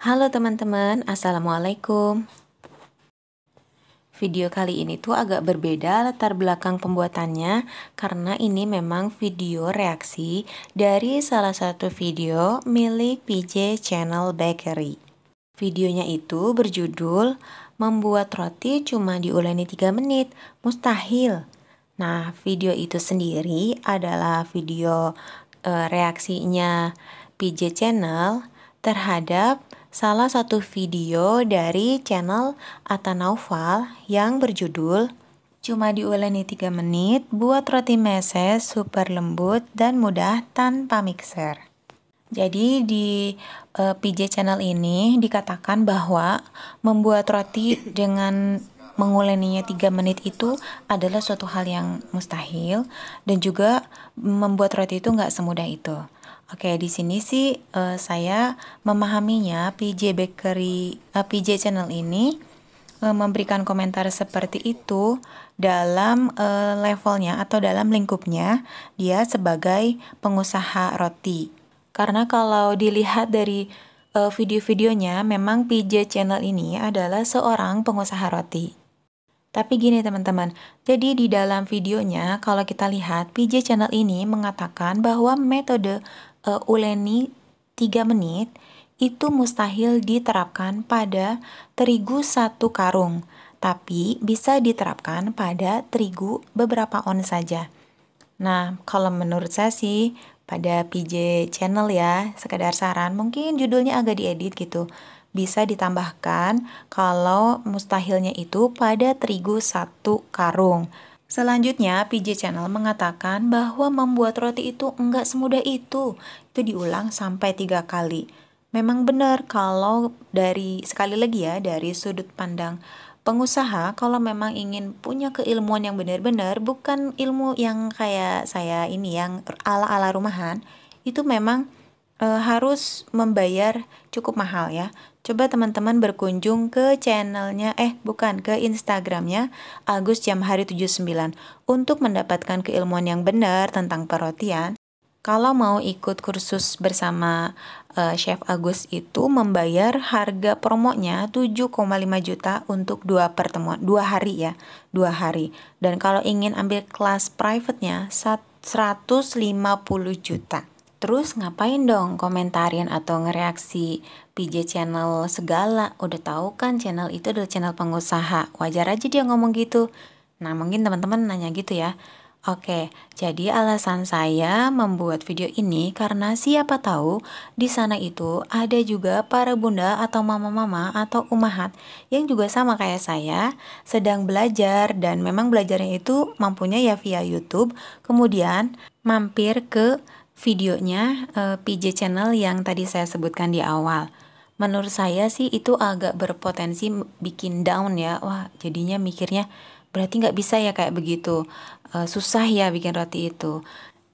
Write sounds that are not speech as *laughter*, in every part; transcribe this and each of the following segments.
Halo teman-teman, Assalamualaikum Video kali ini tuh agak berbeda latar belakang pembuatannya Karena ini memang video reaksi dari salah satu video milik PJ Channel Bakery Videonya itu berjudul Membuat roti cuma diuleni 3 menit, mustahil Nah, video itu sendiri adalah video e, reaksinya PJ Channel terhadap salah satu video dari channel Atanaufal yang berjudul Cuma diuleni 3 menit buat roti meses super lembut dan mudah tanpa mixer. Jadi di uh, eh, PJ channel ini dikatakan bahwa membuat roti dengan menguleninya 3 menit itu adalah suatu hal yang mustahil dan juga membuat roti itu nggak semudah itu. Oke, di sini sih uh, saya memahaminya PJ Bakery uh, eh, PJ Channel ini uh, memberikan komentar seperti itu dalam uh, levelnya atau dalam lingkupnya dia sebagai pengusaha roti. Karena kalau dilihat dari uh, video-videonya memang PJ Channel ini adalah seorang pengusaha roti. Tapi gini teman-teman, jadi di dalam videonya kalau kita lihat PJ Channel ini mengatakan bahwa metode uh, uleni 3 menit itu mustahil diterapkan pada terigu satu karung, tapi bisa diterapkan pada terigu beberapa on saja. Nah, kalau menurut saya sih pada PJ Channel ya, sekedar saran, mungkin judulnya agak diedit gitu bisa ditambahkan kalau mustahilnya itu pada terigu satu karung. Selanjutnya, PJ Channel mengatakan bahwa membuat roti itu enggak semudah itu. Itu diulang sampai tiga kali. Memang benar kalau dari, sekali lagi ya, dari sudut pandang pengusaha, kalau memang ingin punya keilmuan yang benar-benar, bukan ilmu yang kayak saya ini, yang ala-ala rumahan, itu memang e, harus membayar cukup mahal ya. Coba teman-teman berkunjung ke channelnya, eh bukan, ke Instagramnya Agus jam tujuh 79 untuk mendapatkan keilmuan yang benar tentang perotian. Kalau mau ikut kursus bersama uh, Chef Agus itu membayar harga promonya 7,5 juta untuk dua pertemuan, dua hari ya, dua hari. Dan kalau ingin ambil kelas private-nya 150 juta. Terus ngapain dong komentarin atau ngereaksi PJ channel segala? Udah tahu kan channel itu adalah channel pengusaha. Wajar aja dia ngomong gitu. Nah, mungkin teman-teman nanya gitu ya. Oke, jadi alasan saya membuat video ini karena siapa tahu di sana itu ada juga para bunda atau mama-mama atau umahat yang juga sama kayak saya sedang belajar dan memang belajarnya itu mampunya ya via YouTube, kemudian mampir ke videonya uh, eh, PJ Channel yang tadi saya sebutkan di awal. Menurut saya sih itu agak berpotensi bikin down ya. Wah, jadinya mikirnya berarti nggak bisa ya kayak begitu. Uh, susah ya bikin roti itu.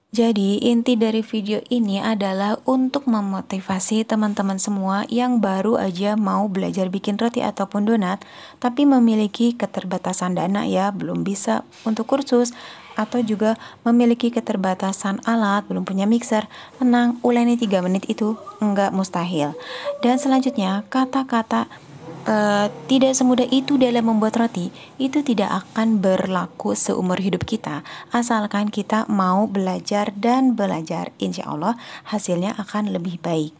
Jadi, inti dari video ini adalah untuk memotivasi teman-teman semua yang baru aja mau belajar bikin roti ataupun donat, tapi memiliki keterbatasan dana ya, belum bisa untuk kursus, atau juga memiliki keterbatasan alat, belum punya mixer, tenang, uleni 3 menit itu enggak mustahil. Dan selanjutnya, kata-kata Eh, tidak semudah itu dalam membuat roti, itu tidak akan berlaku seumur hidup kita. Asalkan kita mau belajar dan belajar, insya Allah hasilnya akan lebih baik.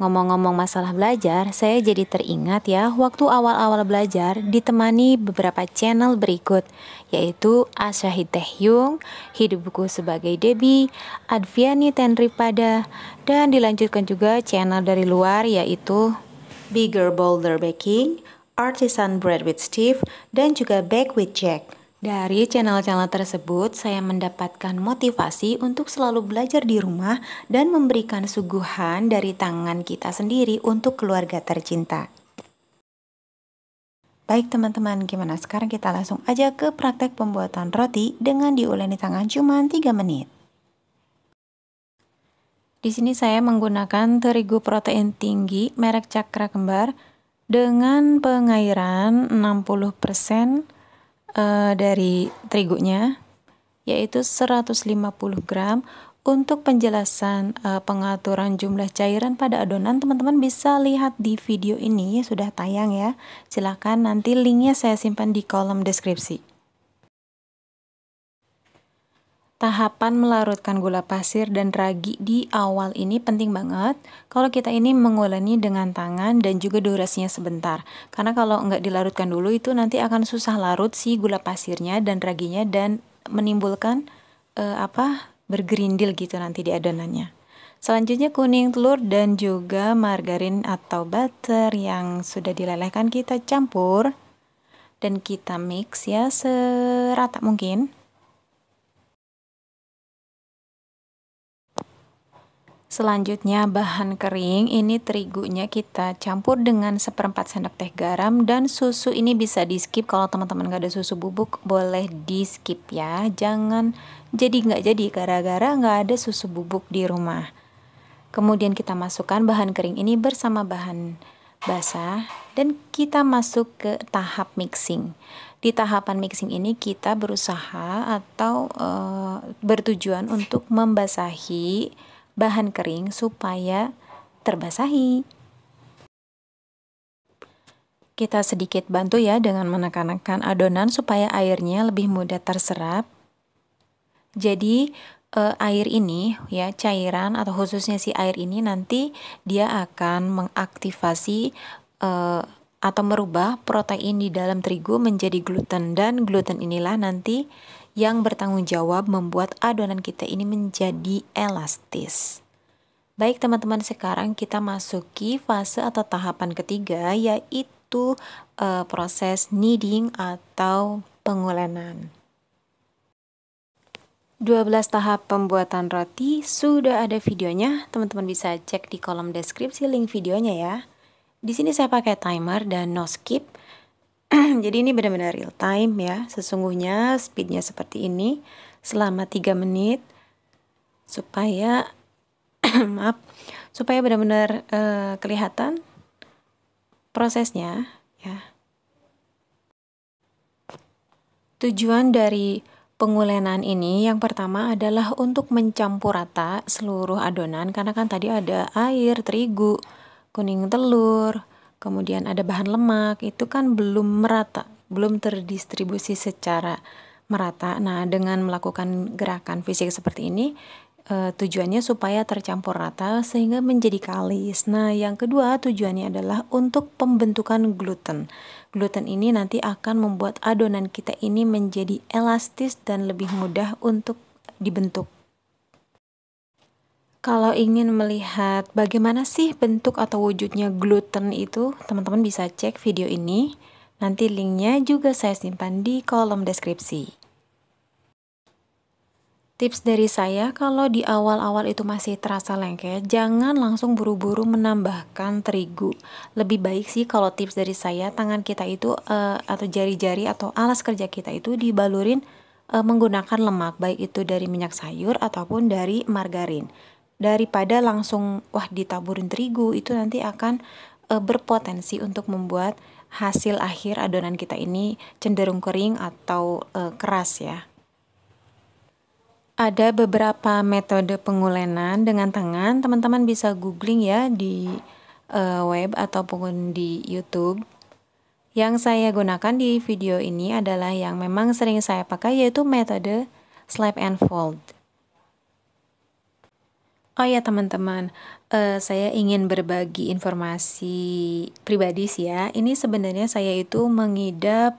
Ngomong-ngomong masalah belajar, saya jadi teringat ya, waktu awal-awal belajar ditemani beberapa channel berikut, yaitu Asyahid Tehyung, Hidupku sebagai Debi, Adviani Pada, dan dilanjutkan juga channel dari luar yaitu Bigger Boulder Baking, Artisan Bread with Steve, dan juga Bake with Jack. Dari channel-channel tersebut, saya mendapatkan motivasi untuk selalu belajar di rumah dan memberikan suguhan dari tangan kita sendiri untuk keluarga tercinta. Baik teman-teman, gimana sekarang kita langsung aja ke praktek pembuatan roti dengan diuleni tangan cuma 3 menit. Di sini saya menggunakan terigu protein tinggi merek Cakra Kembar dengan pengairan 60% eh, dari terigunya yaitu 150 gram. Untuk penjelasan eh, pengaturan jumlah cairan pada adonan teman-teman bisa lihat di video ini sudah tayang ya. Silakan nanti linknya saya simpan di kolom deskripsi. Tahapan melarutkan gula pasir dan ragi di awal ini penting banget kalau kita ini menguleni dengan tangan dan juga durasinya sebentar. Karena kalau nggak dilarutkan dulu itu nanti akan susah larut si gula pasirnya dan raginya dan menimbulkan eh, apa bergerindil gitu nanti di adonannya. Selanjutnya kuning telur dan juga margarin atau butter yang sudah dilelehkan kita campur dan kita mix ya serata mungkin. Selanjutnya bahan kering ini terigunya kita campur dengan seperempat sendok teh garam dan susu ini bisa di skip kalau teman-teman gak ada susu bubuk boleh di skip ya jangan jadi nggak jadi gara-gara nggak ada susu bubuk di rumah kemudian kita masukkan bahan kering ini bersama bahan basah dan kita masuk ke tahap mixing di tahapan mixing ini kita berusaha atau e, bertujuan untuk membasahi bahan kering supaya terbasahi. Kita sedikit bantu ya dengan menekan-nekan adonan supaya airnya lebih mudah terserap. Jadi eh, air ini ya cairan atau khususnya si air ini nanti dia akan mengaktifasi eh, atau merubah protein di dalam terigu menjadi gluten dan gluten inilah nanti yang bertanggung jawab membuat adonan kita ini menjadi elastis. Baik teman-teman, sekarang kita masuki fase atau tahapan ketiga yaitu e, proses kneading atau pengulenan. 12 tahap pembuatan roti sudah ada videonya. Teman-teman bisa cek di kolom deskripsi link videonya ya. Di sini saya pakai timer dan no skip *clears throat* jadi ini benar-benar real time ya sesungguhnya speednya seperti ini selama 3 menit supaya *clears throat* maaf supaya benar-benar uh, kelihatan prosesnya ya tujuan dari pengulenan ini yang pertama adalah untuk mencampur rata seluruh adonan karena kan tadi ada air, terigu, kuning telur, kemudian ada bahan lemak, itu kan belum merata, belum terdistribusi secara merata. Nah, dengan melakukan gerakan fisik seperti ini, e, tujuannya supaya tercampur rata sehingga menjadi kalis. Nah, yang kedua tujuannya adalah untuk pembentukan gluten. Gluten ini nanti akan membuat adonan kita ini menjadi elastis dan lebih mudah untuk dibentuk. Kalau ingin melihat bagaimana sih bentuk atau wujudnya gluten itu, teman-teman bisa cek video ini. Nanti linknya juga saya simpan di kolom deskripsi. Tips dari saya, kalau di awal-awal itu masih terasa lengket, jangan langsung buru-buru menambahkan terigu. Lebih baik sih kalau tips dari saya, tangan kita itu uh, atau jari-jari atau alas kerja kita itu dibalurin uh, menggunakan lemak, baik itu dari minyak sayur ataupun dari margarin daripada langsung wah ditaburin terigu itu nanti akan e, berpotensi untuk membuat hasil akhir adonan kita ini cenderung kering atau e, keras ya. Ada beberapa metode pengulenan dengan tangan, teman-teman bisa googling ya di e, web ataupun di YouTube. Yang saya gunakan di video ini adalah yang memang sering saya pakai yaitu metode slap and fold. Oh ya teman-teman, uh, saya ingin berbagi informasi pribadi sih ya. Ini sebenarnya saya itu mengidap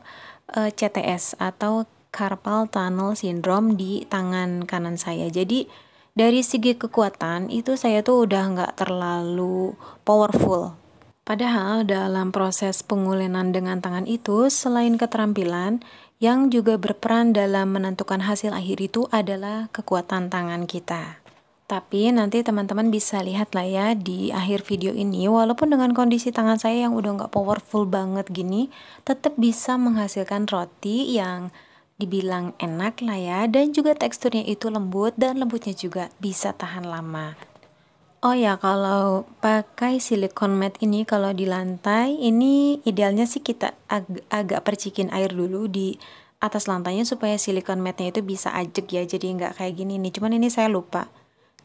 uh, eh, CTS atau carpal tunnel syndrome di tangan kanan saya. Jadi dari segi kekuatan itu saya tuh udah nggak terlalu powerful. Padahal dalam proses pengulenan dengan tangan itu selain keterampilan yang juga berperan dalam menentukan hasil akhir itu adalah kekuatan tangan kita. Tapi nanti teman-teman bisa lihat lah ya di akhir video ini walaupun dengan kondisi tangan saya yang udah nggak powerful banget gini tetap bisa menghasilkan roti yang dibilang enak lah ya dan juga teksturnya itu lembut dan lembutnya juga bisa tahan lama. Oh ya kalau pakai silikon mat ini kalau di lantai ini idealnya sih kita ag agak percikin air dulu di atas lantainya supaya silikon matnya itu bisa ajek ya jadi nggak kayak gini nih cuman ini saya lupa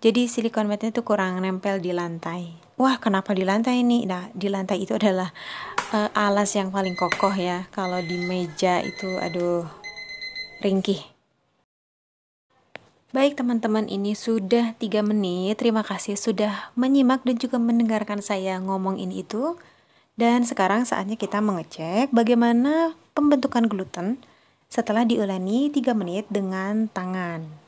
jadi silikon matnya itu kurang nempel di lantai. Wah, kenapa di lantai ini? Nah, di lantai itu adalah uh, alas yang paling kokoh ya. Kalau di meja itu aduh ringkih. Baik teman-teman, ini sudah 3 menit. Terima kasih sudah menyimak dan juga mendengarkan saya ngomong ini itu. Dan sekarang saatnya kita mengecek bagaimana pembentukan gluten setelah diuleni 3 menit dengan tangan.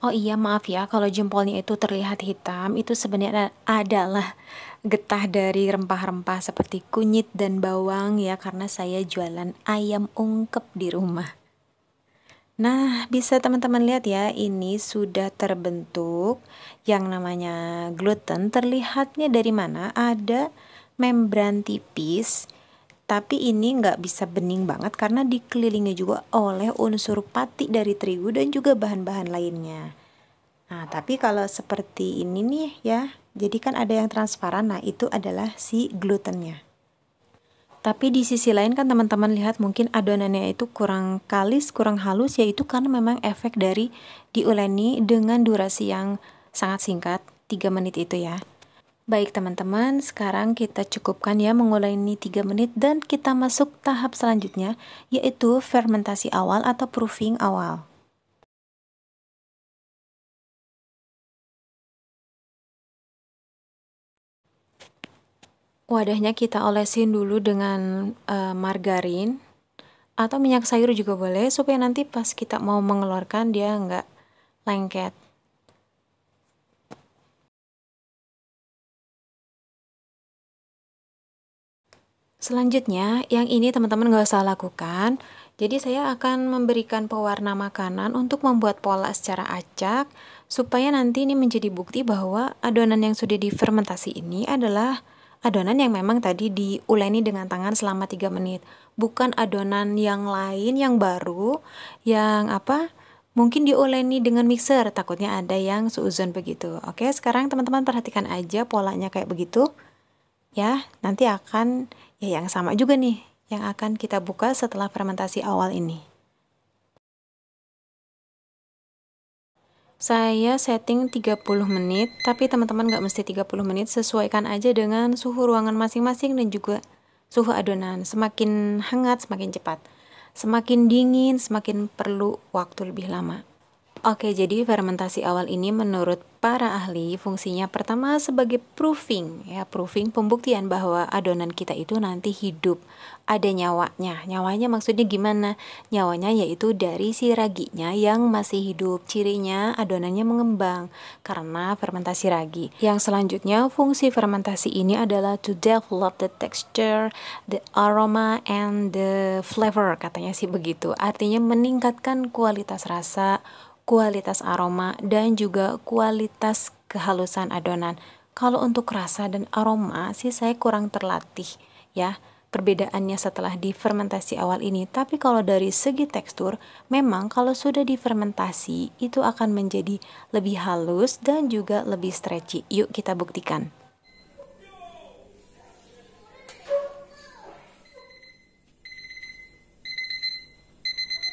Oh iya, maaf ya, kalau jempolnya itu terlihat hitam, itu sebenarnya adalah getah dari rempah-rempah seperti kunyit dan bawang ya karena saya jualan ayam ungkep di rumah. Nah, bisa teman-teman lihat ya, ini sudah terbentuk yang namanya gluten. Terlihatnya dari mana? Ada membran tipis tapi ini nggak bisa bening banget karena dikelilingi juga oleh unsur pati dari terigu dan juga bahan-bahan lainnya. Nah, tapi kalau seperti ini nih ya, jadi kan ada yang transparan, nah itu adalah si glutennya. Tapi di sisi lain kan teman-teman lihat mungkin adonannya itu kurang kalis, kurang halus, yaitu karena memang efek dari diuleni dengan durasi yang sangat singkat, 3 menit itu ya. Baik teman-teman, sekarang kita cukupkan ya menguleni 3 menit dan kita masuk tahap selanjutnya yaitu fermentasi awal atau proofing awal. Wadahnya kita olesin dulu dengan e, margarin atau minyak sayur juga boleh supaya nanti pas kita mau mengeluarkan dia nggak lengket. Selanjutnya, yang ini teman-teman nggak usah lakukan. Jadi saya akan memberikan pewarna makanan untuk membuat pola secara acak supaya nanti ini menjadi bukti bahwa adonan yang sudah difermentasi ini adalah adonan yang memang tadi diuleni dengan tangan selama 3 menit, bukan adonan yang lain yang baru yang apa? Mungkin diuleni dengan mixer, takutnya ada yang seuzon begitu. Oke, sekarang teman-teman perhatikan aja polanya kayak begitu. Ya, nanti akan ya yang sama juga nih yang akan kita buka setelah fermentasi awal ini. Saya setting 30 menit, tapi teman-teman nggak mesti 30 menit, sesuaikan aja dengan suhu ruangan masing-masing dan juga suhu adonan. Semakin hangat, semakin cepat. Semakin dingin, semakin perlu waktu lebih lama. Oke, jadi fermentasi awal ini menurut para ahli fungsinya pertama sebagai proofing ya, proofing pembuktian bahwa adonan kita itu nanti hidup, ada nyawanya. Nyawanya maksudnya gimana? Nyawanya yaitu dari si raginya yang masih hidup. Cirinya adonannya mengembang karena fermentasi ragi. Yang selanjutnya fungsi fermentasi ini adalah to develop the texture, the aroma and the flavor katanya sih begitu. Artinya meningkatkan kualitas rasa kualitas aroma, dan juga kualitas kehalusan adonan. Kalau untuk rasa dan aroma sih saya kurang terlatih ya perbedaannya setelah difermentasi awal ini. Tapi kalau dari segi tekstur, memang kalau sudah difermentasi itu akan menjadi lebih halus dan juga lebih stretchy. Yuk kita buktikan.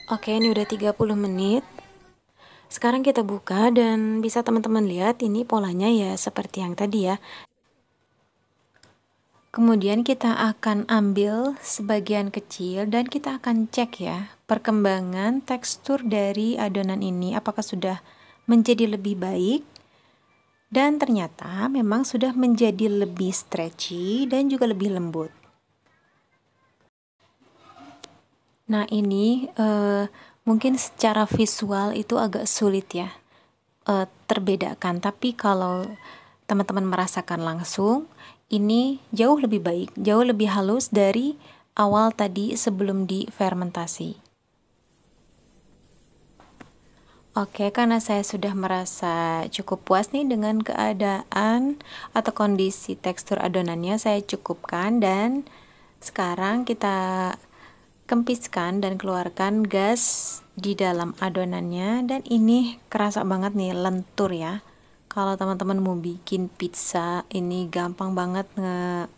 Oke, ini udah 30 menit. Sekarang kita buka dan bisa teman-teman lihat ini polanya ya seperti yang tadi ya. Kemudian kita akan ambil sebagian kecil dan kita akan cek ya perkembangan tekstur dari adonan ini apakah sudah menjadi lebih baik dan ternyata memang sudah menjadi lebih stretchy dan juga lebih lembut. Nah ini Uh, mungkin secara visual itu agak sulit ya e, terbedakan tapi kalau teman-teman merasakan langsung ini jauh lebih baik jauh lebih halus dari awal tadi sebelum difermentasi Oke, karena saya sudah merasa cukup puas nih dengan keadaan atau kondisi tekstur adonannya, saya cukupkan dan sekarang kita Kempiskan dan keluarkan gas di dalam adonannya dan ini kerasa banget nih lentur ya. Kalau teman-teman mau bikin pizza ini gampang banget nge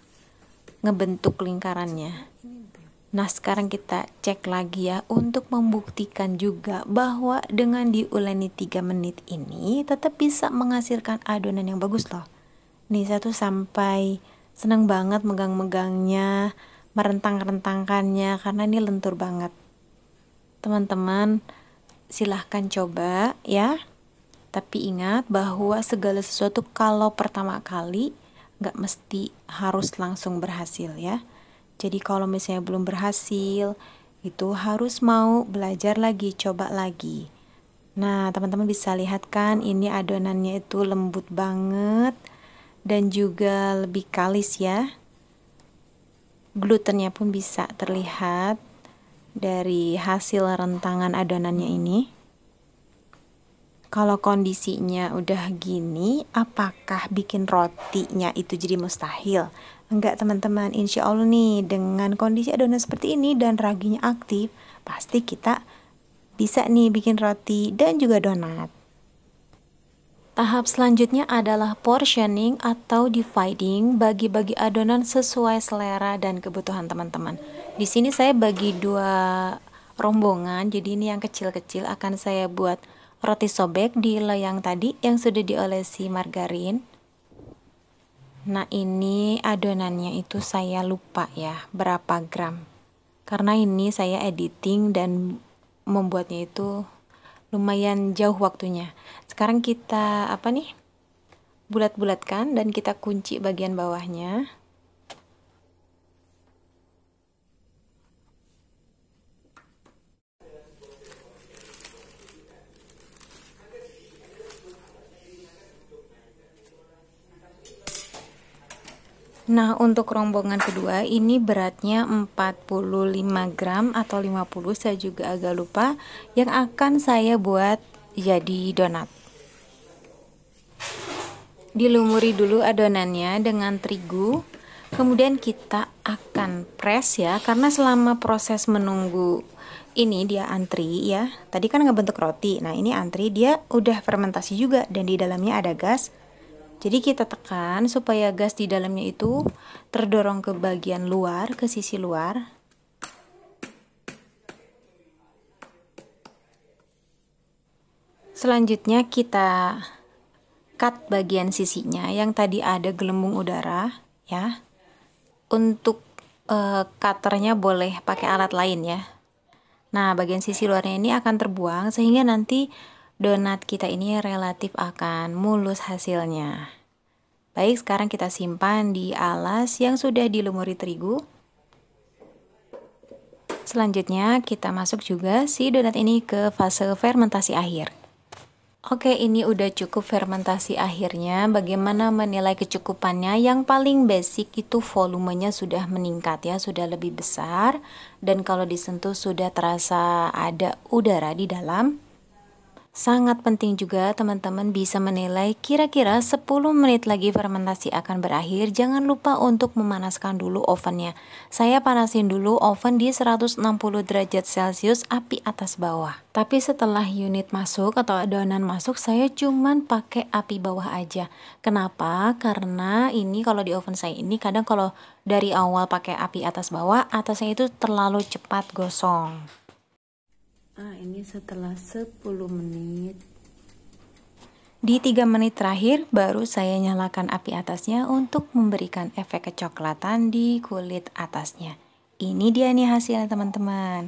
ngebentuk lingkarannya. Nah, sekarang kita cek lagi ya untuk membuktikan juga bahwa dengan diuleni 3 menit ini tetap bisa menghasilkan adonan yang bagus loh. Nih, saya tuh sampai senang banget megang-megangnya merentang-rentangkannya karena ini lentur banget teman-teman silahkan coba ya tapi ingat bahwa segala sesuatu kalau pertama kali nggak mesti harus langsung berhasil ya jadi kalau misalnya belum berhasil itu harus mau belajar lagi coba lagi nah teman-teman bisa lihat kan ini adonannya itu lembut banget dan juga lebih kalis ya glutennya pun bisa terlihat dari hasil rentangan adonannya ini kalau kondisinya udah gini, apakah bikin rotinya itu jadi mustahil? Enggak teman-teman, insya Allah nih dengan kondisi adonan seperti ini dan raginya aktif, pasti kita bisa nih bikin roti dan juga donat. Tahap selanjutnya adalah portioning atau dividing, bagi-bagi adonan sesuai selera dan kebutuhan teman-teman. Di sini saya bagi dua rombongan, jadi ini yang kecil-kecil akan saya buat roti sobek di loyang tadi yang sudah diolesi margarin. Nah ini adonannya itu saya lupa ya berapa gram, karena ini saya editing dan membuatnya itu lumayan jauh waktunya. Sekarang kita apa nih? Bulat-bulatkan dan kita kunci bagian bawahnya. Nah, untuk rombongan kedua ini beratnya 45 gram atau 50, saya juga agak lupa, yang akan saya buat jadi donat. Dilumuri dulu adonannya dengan terigu, kemudian kita akan press ya, karena selama proses menunggu ini dia antri ya. Tadi kan ngebentuk roti. Nah, ini antri dia udah fermentasi juga dan di dalamnya ada gas jadi kita tekan supaya gas di dalamnya itu terdorong ke bagian luar, ke sisi luar. Selanjutnya kita cut bagian sisinya yang tadi ada gelembung udara ya. Untuk uh, cutternya boleh pakai alat lain ya. Nah bagian sisi luarnya ini akan terbuang sehingga nanti donat kita ini relatif akan mulus hasilnya. Baik, sekarang kita simpan di alas yang sudah dilumuri terigu. Selanjutnya, kita masuk juga si donat ini ke fase fermentasi akhir. Oke, ini udah cukup fermentasi akhirnya. Bagaimana menilai kecukupannya? Yang paling basic itu volumenya sudah meningkat ya, sudah lebih besar dan kalau disentuh sudah terasa ada udara di dalam. Sangat penting juga teman-teman bisa menilai kira-kira 10 menit lagi fermentasi akan berakhir. Jangan lupa untuk memanaskan dulu ovennya. Saya panasin dulu oven di 160 derajat Celcius api atas bawah. Tapi setelah unit masuk atau adonan masuk saya cuman pakai api bawah aja. Kenapa? Karena ini kalau di oven saya ini kadang kalau dari awal pakai api atas bawah atasnya itu terlalu cepat gosong nah ini setelah 10 menit di 3 menit terakhir baru saya nyalakan api atasnya untuk memberikan efek kecoklatan di kulit atasnya. Ini dia nih hasilnya teman-teman.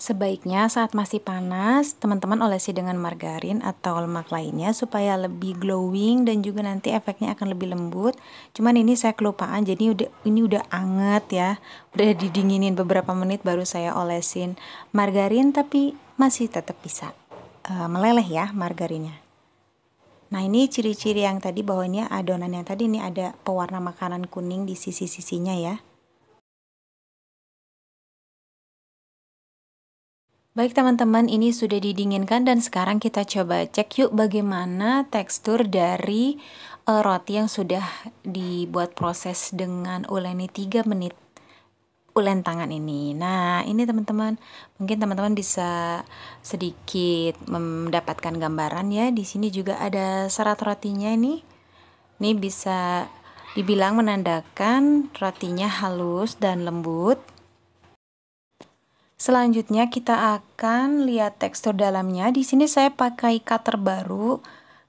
Sebaiknya saat masih panas, teman-teman olesi dengan margarin atau lemak lainnya supaya lebih glowing dan juga nanti efeknya akan lebih lembut. Cuman ini saya kelupaan, jadi udah, ini udah anget ya. Udah didinginin beberapa menit baru saya olesin margarin tapi masih tetap bisa uh, meleleh ya margarinnya. Nah ini ciri-ciri yang tadi bahwa ini adonan yang tadi ini ada pewarna makanan kuning di sisi-sisinya ya. Baik teman-teman, ini sudah didinginkan dan sekarang kita coba cek yuk bagaimana tekstur dari uh, roti yang sudah dibuat proses dengan uleni 3 menit ulen tangan ini. Nah, ini teman-teman, mungkin teman-teman bisa sedikit mendapatkan gambaran ya. Di sini juga ada serat rotinya ini. Ini bisa dibilang menandakan rotinya halus dan lembut. Selanjutnya kita akan lihat tekstur dalamnya. Di sini saya pakai cutter baru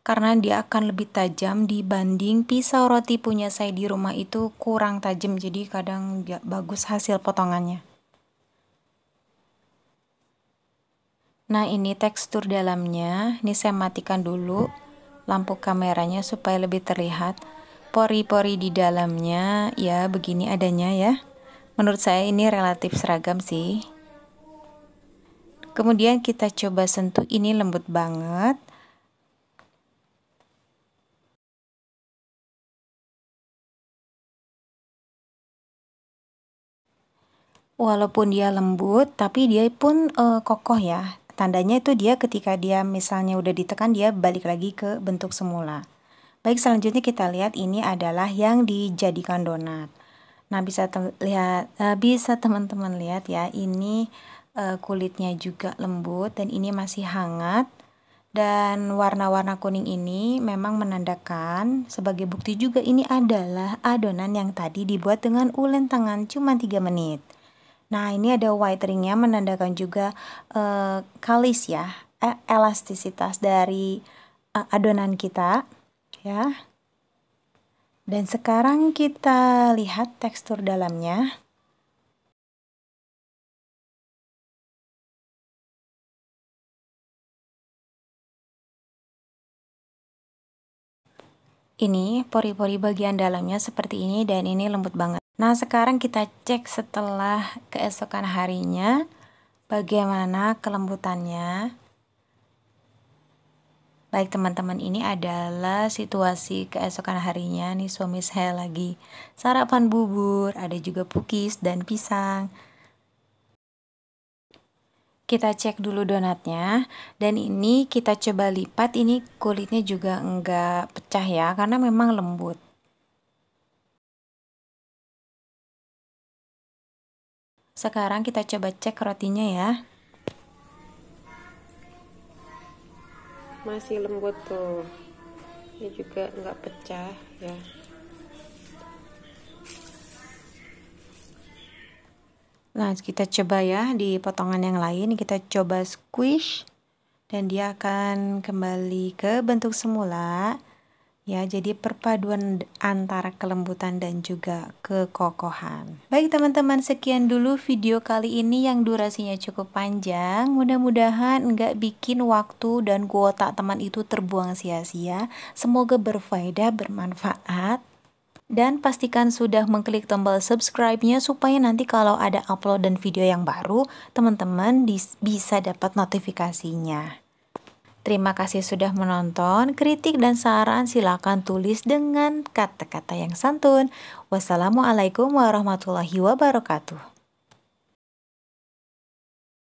karena dia akan lebih tajam dibanding pisau roti punya saya di rumah itu kurang tajam jadi kadang gak bagus hasil potongannya. Nah ini tekstur dalamnya, ini saya matikan dulu lampu kameranya supaya lebih terlihat. Pori-pori di dalamnya ya begini adanya ya. Menurut saya ini relatif seragam sih. Kemudian kita coba sentuh ini lembut banget. walaupun dia lembut tapi dia pun e, kokoh ya tandanya itu dia ketika dia misalnya udah ditekan dia balik lagi ke bentuk semula baik selanjutnya kita lihat ini adalah yang dijadikan donat nah bisa lihat eh, bisa teman-teman lihat ya ini uh, kulitnya juga lembut dan ini masih hangat dan warna-warna kuning ini memang menandakan sebagai bukti juga ini adalah adonan yang tadi dibuat dengan ulen tangan cuma 3 menit nah ini ada white ringnya menandakan juga uh, kalis ya eh, elastisitas dari uh, adonan kita ya dan sekarang kita lihat tekstur dalamnya. ini pori-pori bagian dalamnya seperti ini dan ini lembut banget. Nah, sekarang kita cek setelah keesokan harinya bagaimana kelembutannya. Baik teman-teman, ini adalah situasi keesokan harinya. Nih suami saya lagi sarapan bubur, ada juga pukis dan pisang. Kita cek dulu donatnya dan ini kita coba lipat ini kulitnya juga enggak pecah ya karena memang lembut. Sekarang kita coba cek rotinya ya. Masih lembut tuh. Ini juga enggak pecah ya. Nah, kita coba ya di potongan yang lain, kita coba squish dan dia akan kembali ke bentuk semula. Ya, jadi perpaduan antara kelembutan dan juga kekokohan. Baik teman-teman, sekian dulu video kali ini yang durasinya cukup panjang. Mudah-mudahan nggak bikin waktu dan kuota teman itu terbuang sia-sia. Semoga berfaedah, bermanfaat dan pastikan sudah mengklik tombol subscribe-nya supaya nanti kalau ada upload dan video yang baru, teman-teman bisa dapat notifikasinya. Terima kasih sudah menonton. Kritik dan saran silakan tulis dengan kata-kata yang santun. Wassalamualaikum warahmatullahi wabarakatuh.